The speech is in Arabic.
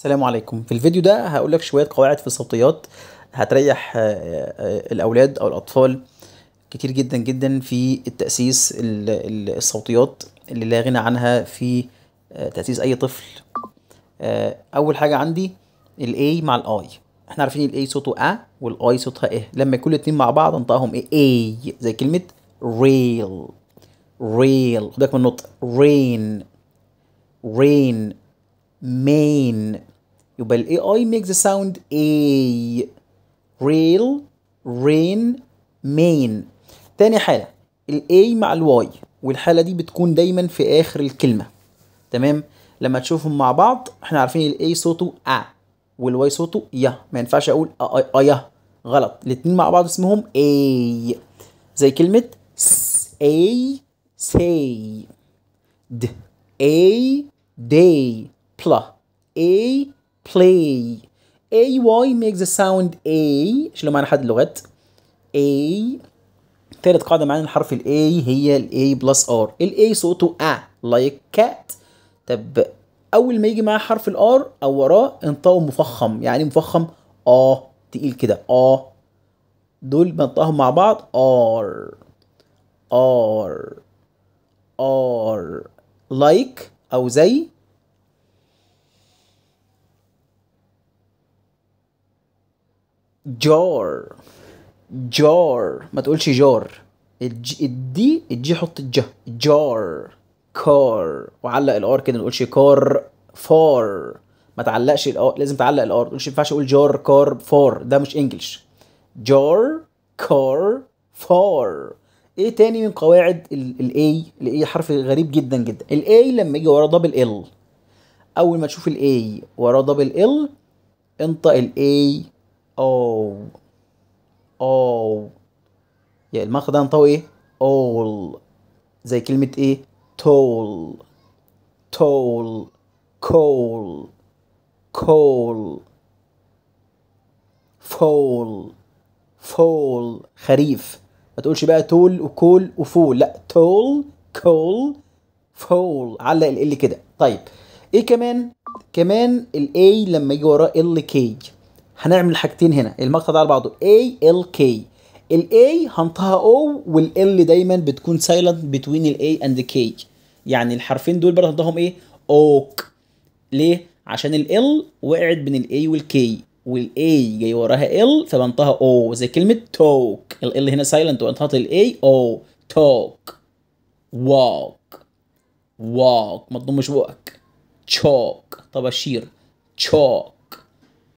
السلام عليكم في الفيديو ده هقول لك شويه قواعد في الصوتيات هتريح آه، آه، الاولاد او الاطفال كتير جدا جدا في التاسيس الصوتيات اللي لا غنى عنها في آه، تاسيس اي طفل اول حاجه عندي الاي مع الاي احنا عارفين الاي صوته ا والاي صوتها ايه لما كل اتنين مع بعض انطقهم ايه اي زي كلمه ريل ريل خد بالك من النطق رين رين مين يبقى الاي اي ميك ذا ساوند اي ريل رين مين تاني حاله الاي مع الواي والحاله دي بتكون دايما في اخر الكلمه تمام لما تشوفهم مع بعض احنا عارفين الاي صوته ا والواي صوته يا ما ينفعش اقول ايا غلط الاثنين مع بعض اسمهم اي زي كلمه اي سي د اي دي بلا اي play a y makes the sound a شيلوا معانا حد لغات a ثالث قاعدة معانا الحرف ال A هي ال A plus R ال A صوته أ like cat طب أول ما يجي معاه حرف ال R أو وراه انطقه مفخم يعني مفخم آه تقيل كده آه دول بنطقهم مع بعض R R R like أو زي جار جار ما تقولش جار الج... الدي الجي حط الج جار كار وعلق الار كده ما تقولش كار فار ما تعلقش الار لازم تعلق الار ما تقولش ما ينفعش اقول جار كار فار ده مش انجلش جار كار فار ايه تاني من قواعد الاي الاي حرف غريب جدا جدا الاي لما يجي وراه دبل ال اول ما تشوف الاي وراه دبل ال انطق الاي أو أو يعني المخ ده انطوي إيه أول زي كلمة إيه تول تول كول كول فول فول خريف ما تقولش بقى تول وكول وفول لا تول كول فول علق ال كده طيب ايه كمان كمان الاي لما يجي وراه ال كي هنعمل حاجتين هنا المقطع ده على بعضه A L K ال A هنطها O وال L دايما بتكون silent between ال A and the K يعني الحرفين دول برضه هنطهم ايه اوك ليه عشان ال L وقعت بين ال A وال K وال A جاي وراها L فبنطها O زي كلمة توك ال L هنا silent وانطهت ال A O توك walk walk ما تضمش بقك تشوك طباشير تشوك